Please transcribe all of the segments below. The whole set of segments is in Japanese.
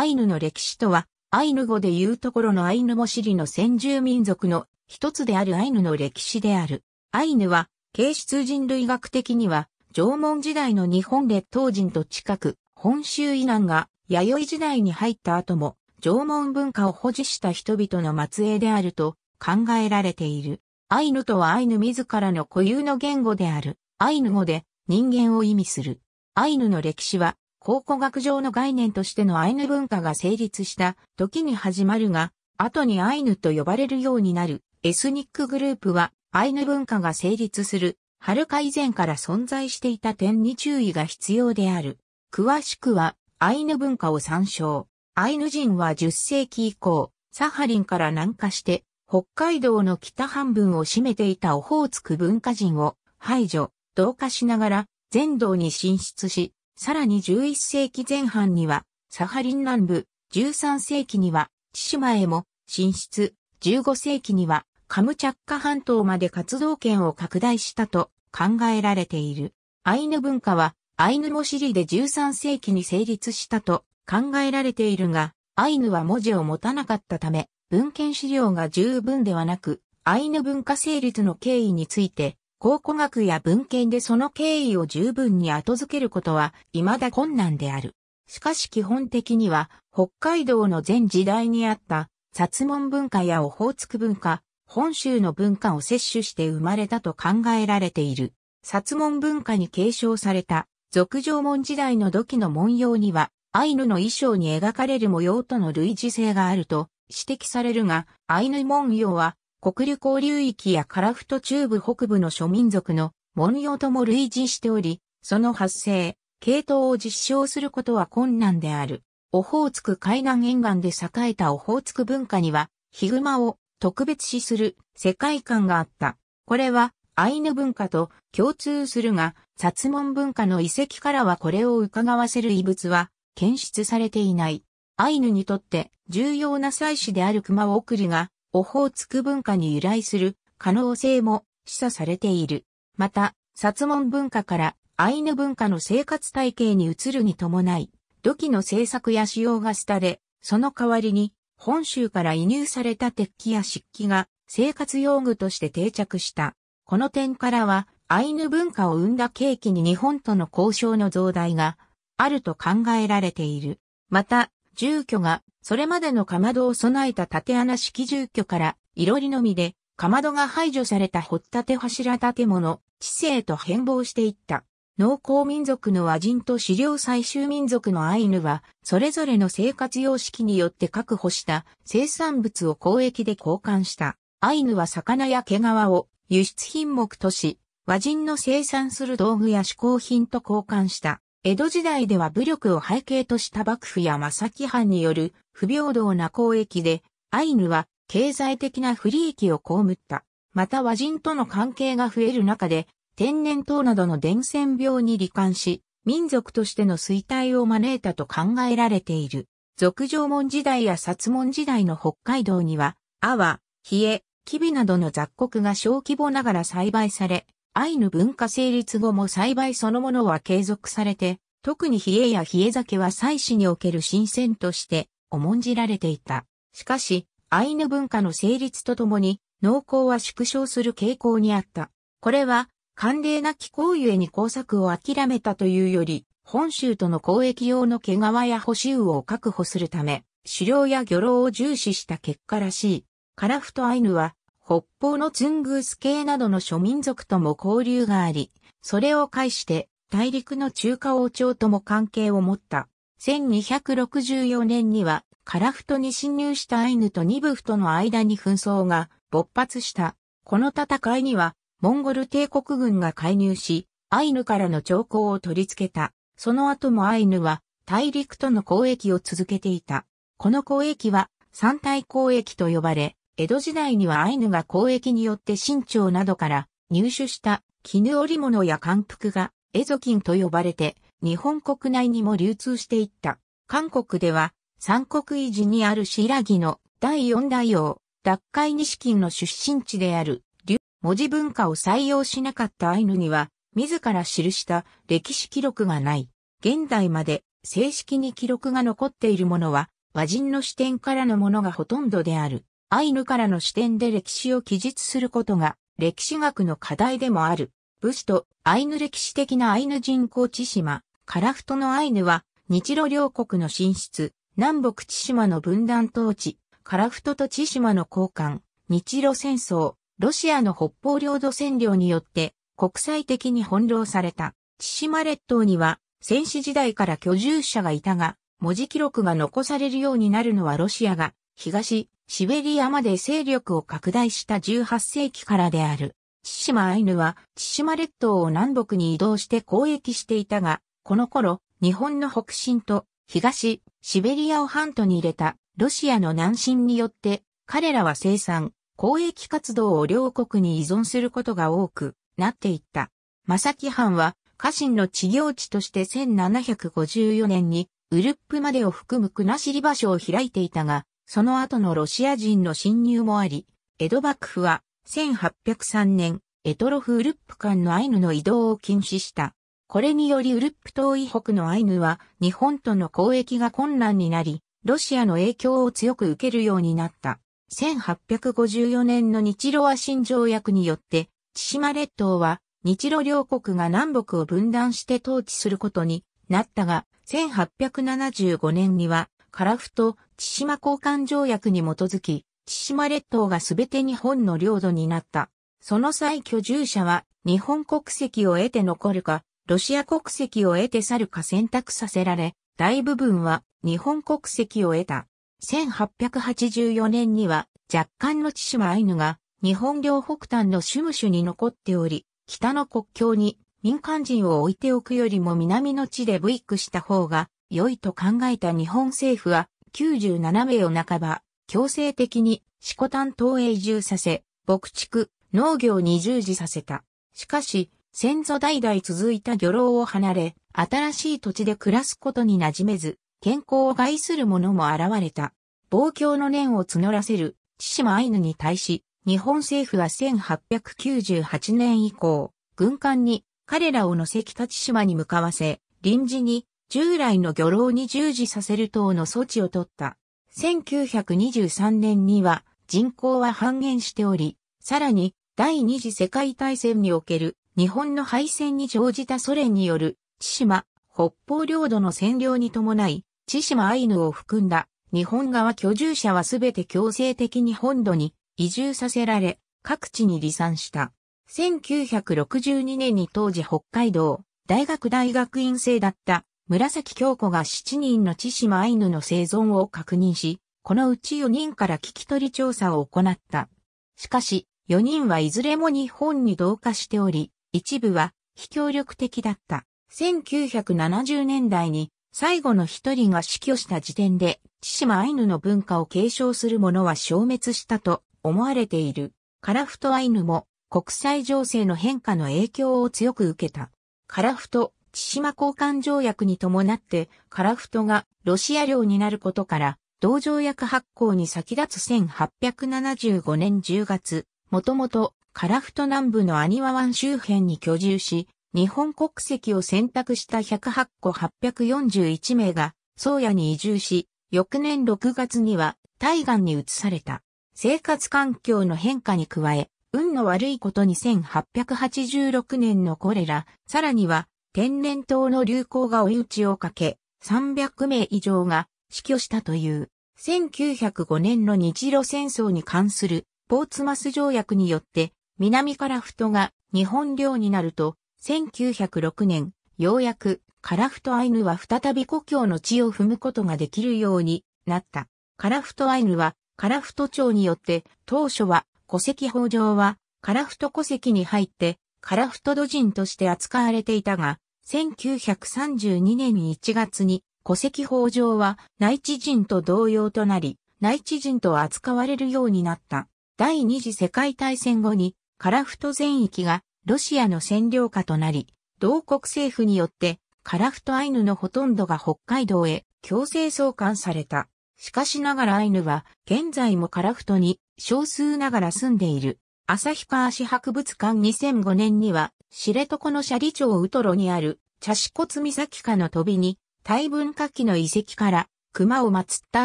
アイヌの歴史とは、アイヌ語で言うところのアイヌモシリの先住民族の一つであるアイヌの歴史である。アイヌは、形質人類学的には、縄文時代の日本列島人と近く、本州以南が弥生時代に入った後も、縄文文化を保持した人々の末裔であると考えられている。アイヌとはアイヌ自らの固有の言語である。アイヌ語で人間を意味する。アイヌの歴史は考古学上の概念としてのアイヌ文化が成立した時に始まるが、後にアイヌと呼ばれるようになるエスニックグループはアイヌ文化が成立するはるか以前から存在していた点に注意が必要である。詳しくはアイヌ文化を参照。アイヌ人は10世紀以降、サハリンから南下して北海道の北半分を占めていたオホーツク文化人を排除、同化しながら全道に進出し、さらに11世紀前半には、サハリン南部、13世紀には、千島へも進出、15世紀には、カムチャッカ半島まで活動圏を拡大したと考えられている。アイヌ文化は、アイヌ語シリで13世紀に成立したと考えられているが、アイヌは文字を持たなかったため、文献資料が十分ではなく、アイヌ文化成立の経緯について考古学や文献でその経緯を十分に後付けることは未だ困難である。しかし基本的には北海道の前時代にあった薩門文化やオホーツク文化、本州の文化を摂取して生まれたと考えられている。薩門文化に継承された、俗上門時代の土器の文様には、アイヌの衣装に描かれる模様との類似性があると指摘されるが、アイヌ文様は黒流交流域やカラフト中部北部の諸民族の文様とも類似しており、その発生、系統を実証することは困難である。オホーツク海南沿岸で栄えたオホーツク文化には、ヒグマを特別視する世界観があった。これは、アイヌ文化と共通するが、薩門文化の遺跡からはこれを伺わせる遺物は検出されていない。アイヌにとって重要な祭祀である熊送りがオホーツク文化に由来する可能性も示唆されている。また、薩門文化からアイヌ文化の生活体系に移るに伴い、土器の製作や使用が廃れ、その代わりに本州から移入された鉄器や漆器が生活用具として定着した。この点からは、アイヌ文化を生んだ契機に日本との交渉の増大があると考えられている。また、住居が、それまでのかまどを備えた縦穴式住居から、いろりのみで、かまどが排除された掘ったて柱建物、知性と変貌していった。農耕民族の和人と狩猟採集民族のアイヌは、それぞれの生活様式によって確保した生産物を交易で交換した。アイヌは魚や毛皮を輸出品目とし、和人の生産する道具や嗜好品と交換した。江戸時代では武力を背景とした幕府や正木藩による不平等な交易で、アイヌは経済的な不利益を被った。また和人との関係が増える中で、天然痘などの伝染病に罹患し、民族としての衰退を招いたと考えられている。俗縄文時代や薩文時代の北海道には、阿波、冷え、キビなどの雑穀が小規模ながら栽培され、アイヌ文化成立後も栽培そのものは継続されて、特に冷えや冷え酒は祭祀における新鮮として重んじられていた。しかし、アイヌ文化の成立とともに、農耕は縮小する傾向にあった。これは、寒冷な気候ゆえに工作を諦めたというより、本州との交易用の毛皮や補修を確保するため、狩猟や漁労を重視した結果らしい。カラフトアイヌは、北方のツングース系などの諸民族とも交流があり、それを介して大陸の中華王朝とも関係を持った。1264年には、カラフトに侵入したアイヌとニブフとの間に紛争が勃発した。この戦いには、モンゴル帝国軍が介入し、アイヌからの兆候を取り付けた。その後もアイヌは、大陸との交易を続けていた。この交易は、三大交易と呼ばれ、江戸時代にはアイヌが交易によって身長などから入手した絹織物や漢服がエゾキンと呼ばれて日本国内にも流通していった。韓国では三国維持にある白木の第四代王、脱会西金の出身地である、流文字文化を採用しなかったアイヌには、自ら記した歴史記録がない。現代まで正式に記録が残っているものは、和人の視点からのものがほとんどである。アイヌからの視点で歴史を記述することが歴史学の課題でもある。武士とアイヌ歴史的なアイヌ人口千島、カラフトのアイヌは日露両国の進出、南北千島の分断統治、カラフトと千島の交換、日露戦争、ロシアの北方領土占領によって国際的に翻弄された。千島列島には戦死時代から居住者がいたが、文字記録が残されるようになるのはロシアが東シベリアまで勢力を拡大した18世紀からである。千島アイヌは千島列島を南北に移動して交易していたが、この頃、日本の北進と東、シベリアを半島に入れたロシアの南進によって、彼らは生産、交易活動を両国に依存することが多くなっていった。マサキ藩は、家臣の治療地として1754年に、ウルップまでを含む国後場所を開いていたが、その後のロシア人の侵入もあり、江戸幕府は1803年、エトロフウルップ間のアイヌの移動を禁止した。これによりウルップ島以北のアイヌは日本との交易が困難になり、ロシアの影響を強く受けるようになった。1854年の日露和親条約によって、千島列島は日露両国が南北を分断して統治することになったが、1875年には樺太、千島交換条約に基づき、千島列島がすべて日本の領土になった。その際居住者は、日本国籍を得て残るか、ロシア国籍を得て去るか選択させられ、大部分は日本国籍を得た。1884年には若干の千島アイヌが日本領北端のシュムシュに残っており、北の国境に民間人を置いておくよりも南の地でブイックした方が良いと考えた日本政府は97名を半ば強制的に四股担当へ移住させ、牧畜、農業に従事させた。しかし、先祖代々続いた漁労を離れ、新しい土地で暮らすことに馴染めず、健康を害する者も現れた。望郷の念を募らせる、千島アイヌに対し、日本政府は1898年以降、軍艦に彼らを乗せ北千島に向かわせ、臨時に従来の漁労に従事させる等の措置を取った。1923年には人口は半減しており、さらに第二次世界大戦における日本の敗戦に乗じたソ連による千島、北方領土の占領に伴い、千島アイヌを含んだ日本側居住者はすべて強制的に本土に移住させられ、各地に離散した。1962年に当時北海道大学大学院生だった紫京子が7人の千島アイヌの生存を確認し、このうち4人から聞き取り調査を行った。しかし、4人はいずれも日本に同化しており、一部は非協力的だった。1970年代に最後の一人が死去した時点で、千島アイヌの文化を継承する者は消滅したと思われている。カラフトアイヌも国際情勢の変化の影響を強く受けた。カラフト、千島交換条約に伴って、カラフトがロシア領になることから、同条約発行に先立つ1875年10月、もともとカラフト南部のアニワ湾周辺に居住し、日本国籍を選択した108個841名が、宗谷に移住し、翌年6月には、対岸に移された。生活環境の変化に加え、運の悪いことに1886年のコレラ、さらには天然痘の流行が追い打ちをかけ、300名以上が死去したという、1905年の日露戦争に関するポーツマス条約によって、南樺太が日本領になると、1906年、ようやく樺太アイヌは再び故郷の地を踏むことができるようになった。樺太アイヌは樺太町によって当初は戸籍法上は樺太戸籍に入って樺太土人として扱われていたが、1932年1月に戸籍法上は内地人と同様となり、内地人と扱われるようになった。第二次世界大戦後に、カラフト全域がロシアの占領下となり、同国政府によってカラフトアイヌのほとんどが北海道へ強制送還された。しかしながらアイヌは現在もカラフトに少数ながら住んでいる。旭川市博物館2005年には知床の斜里町ウトロにある茶子骨岬下の飛びに、大文化期の遺跡から熊を祀った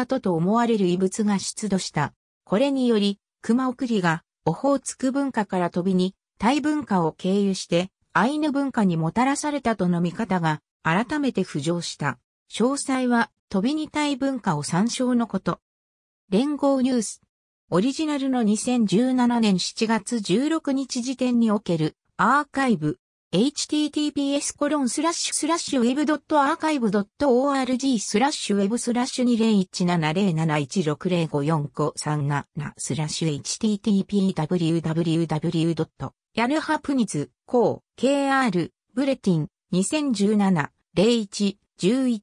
後と思われる遺物が出土した。これにより、熊送りがオホーツク文化から飛びに、大文化を経由して、アイヌ文化にもたらされたとの見方が改めて浮上した。詳細は飛びに大文化を参照のこと。連合ニュース。オリジナルの2017年7月16日時点におけるアーカイブ https コロンスラッシュスラッシュウェブドットアーカイブドット org スラッシュウェブスラッシュ20170716054537スラッシュ http www. ヤ p ハプニ z コー、KR、ブレティン、2017、01、11、0 2 0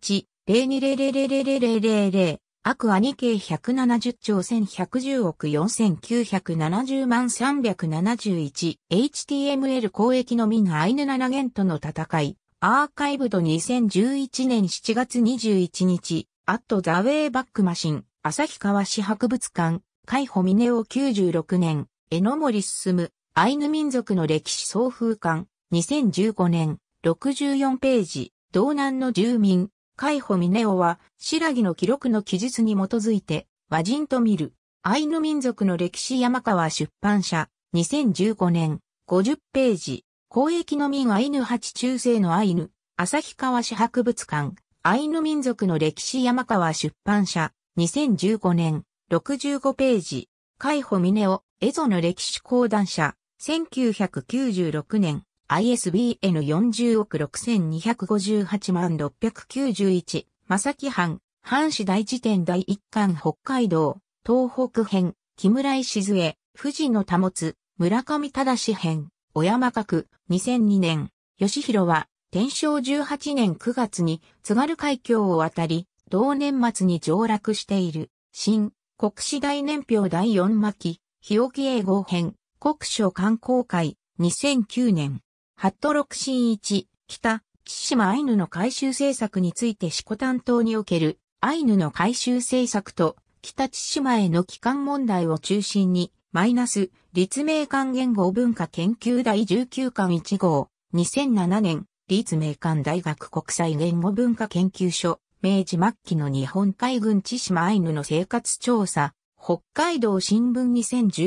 0 0 0 0アクアニ計170兆1110億4970万 371HTML 公益のミンアイヌ7元との戦い、アーカイブド2011年7月21日、アットザウェイバックマシン、旭川市博物館、海保峰オ96年、江ノ森進、アイヌ民族の歴史総風館、2015年、64ページ、道南の住民、海保峰夫は、白木の記録の記述に基づいて、和人と見る、アイヌ民族の歴史山川出版社、2015年、50ページ、公益の民アイヌ八中世のアイヌ、旭川市博物館、アイヌ民族の歴史山川出版社、2015年、65ページ、海保峰夫、エゾの歴史講談社、1996年、ISBN 40億6258万691、正き藩、藩士大辞典第1巻北海道、東北編、木村石杖、富士の保つ、村上忠編、小山角、2002年、吉弘は、天正18年9月に津軽海峡を渡り、同年末に上落している、新、国史大年表第4巻、日置英語編、国書観光会、2009年。ハット六進一、北、岸島アイヌの改修政策について四股担当におけるアイヌの改修政策と北千島への帰還問題を中心に、マイナス、立命館言語文化研究第19巻1号、2007年、立命館大学国際言語文化研究所、明治末期の日本海軍千島アイヌの生活調査、北海道新聞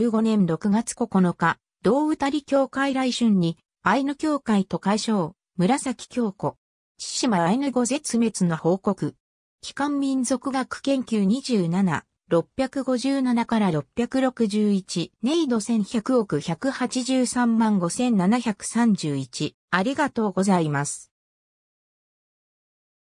2015年6月9日、同歌理協会来春に、アイヌ協会と解消、紫京子。千島アイヌ語絶滅の報告。機関民族学研究27。657から661、ネイド1100億183万5731。ありがとうございます。